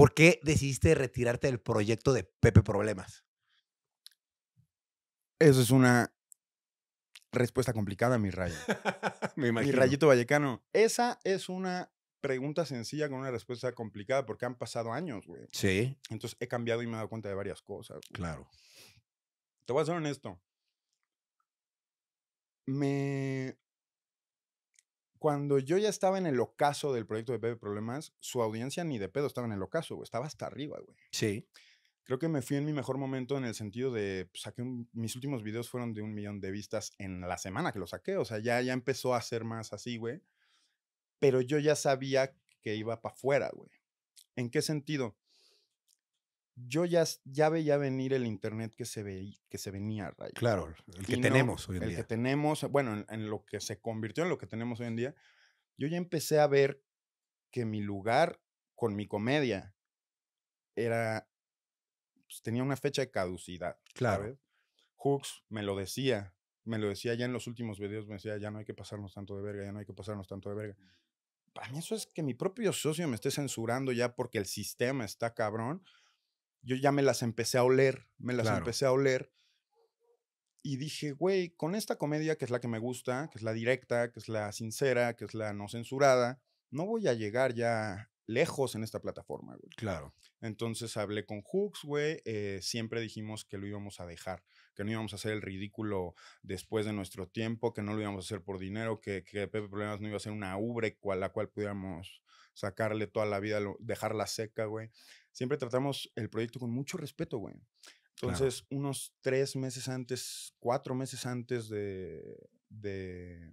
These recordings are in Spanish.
¿Por qué decidiste retirarte del proyecto de Pepe Problemas? Eso es una respuesta complicada, mi rayo. Mi rayito vallecano. Esa es una pregunta sencilla con una respuesta complicada porque han pasado años, güey. Sí. Entonces he cambiado y me he dado cuenta de varias cosas. Claro. Te voy a ser honesto. Me cuando yo ya estaba en el ocaso del proyecto de Pepe Problemas, su audiencia ni de pedo estaba en el ocaso, güey. Estaba hasta arriba, güey. Sí. Creo que me fui en mi mejor momento en el sentido de, pues, saqué mis últimos videos fueron de un millón de vistas en la semana que los saqué, o sea, ya, ya empezó a ser más así, güey. Pero yo ya sabía que iba para afuera, güey. ¿En qué sentido? yo ya, ya veía venir el Internet que se, ve, que se venía, Claro, el que tenemos hoy en día. El que tenemos, bueno, en, lo que se convirtió en lo que tenemos hoy en día, yo ya empecé a ver que mi lugar con mi comedia era, pues, tenía una fecha de caducidad. Claro. Hooks me lo decía, me lo decía ya en los últimos videos, me decía, ya no hay que pasarnos tanto de verga, ya no hay que pasarnos tanto de verga. Para mí eso es que mi propio socio me esté censurando ya porque el sistema está cabrón yo ya me las empecé a oler, me las empecé a oler. Y dije, güey, con esta comedia que es la que me gusta, que es la directa, que es la sincera, que es la no censurada, no voy a llegar ya lejos en esta plataforma, güey. Claro. Entonces hablé con Hooks, güey. Eh, siempre dijimos que lo íbamos a dejar, que no íbamos a hacer el ridículo después de nuestro tiempo, que no lo íbamos a hacer por dinero, que, Pepe Problemas no iba a ser una ubre cual la cual pudiéramos sacarle toda la vida, dejarla seca, güey. Siempre tratamos el proyecto con mucho respeto, güey. Entonces, unos tres meses antes, cuatro meses antes de, de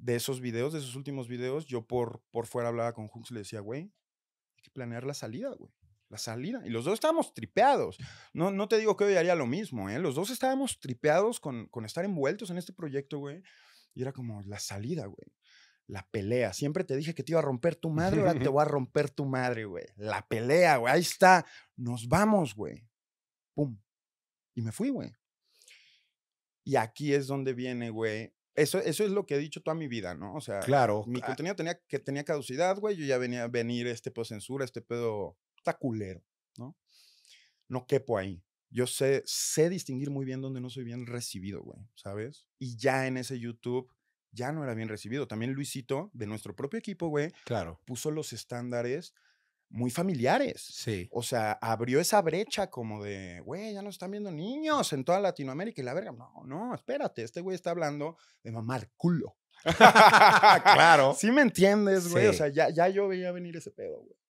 de esos videos, de esos últimos videos, yo por, por fuera hablaba con Hux y le decía, güey, hay que planear la salida, güey. La salida. Y los dos estábamos tripeados. No, no te digo que hoy haría lo mismo, ¿eh? Los dos estábamos tripeados con, con estar envueltos en este proyecto, güey. Y era como la salida, güey. La pelea. Siempre te dije que te iba a romper tu madre, ahora te voy a romper tu madre, güey. La pelea, güey. Ahí está. Nos vamos, güey. Pum. Y me fui, güey. Y aquí es donde viene, güey, eso, es lo que he dicho toda mi vida, ¿no? O sea, mi ah contenido tenía, que tenía caducidad, güey. Yo ya venía a venir este pedo censura, este pedo Está culero, ¿no? No quepo ahí. Yo sé, sé distinguir muy bien donde no soy bien recibido, güey, ¿sabes? Y ya en ese YouTube ya no era bien recibido. También Luisito, de nuestro propio equipo, güey, claro. puso los estándares muy familiares. Sí. O sea, abrió esa brecha como de, güey, ya nos están viendo niños en toda Latinoamérica y la verga. No, no, espérate, este güey está hablando de mamar culo. claro. Sí me entiendes, güey. O sea, ya, ya yo veía venir ese pedo, güey.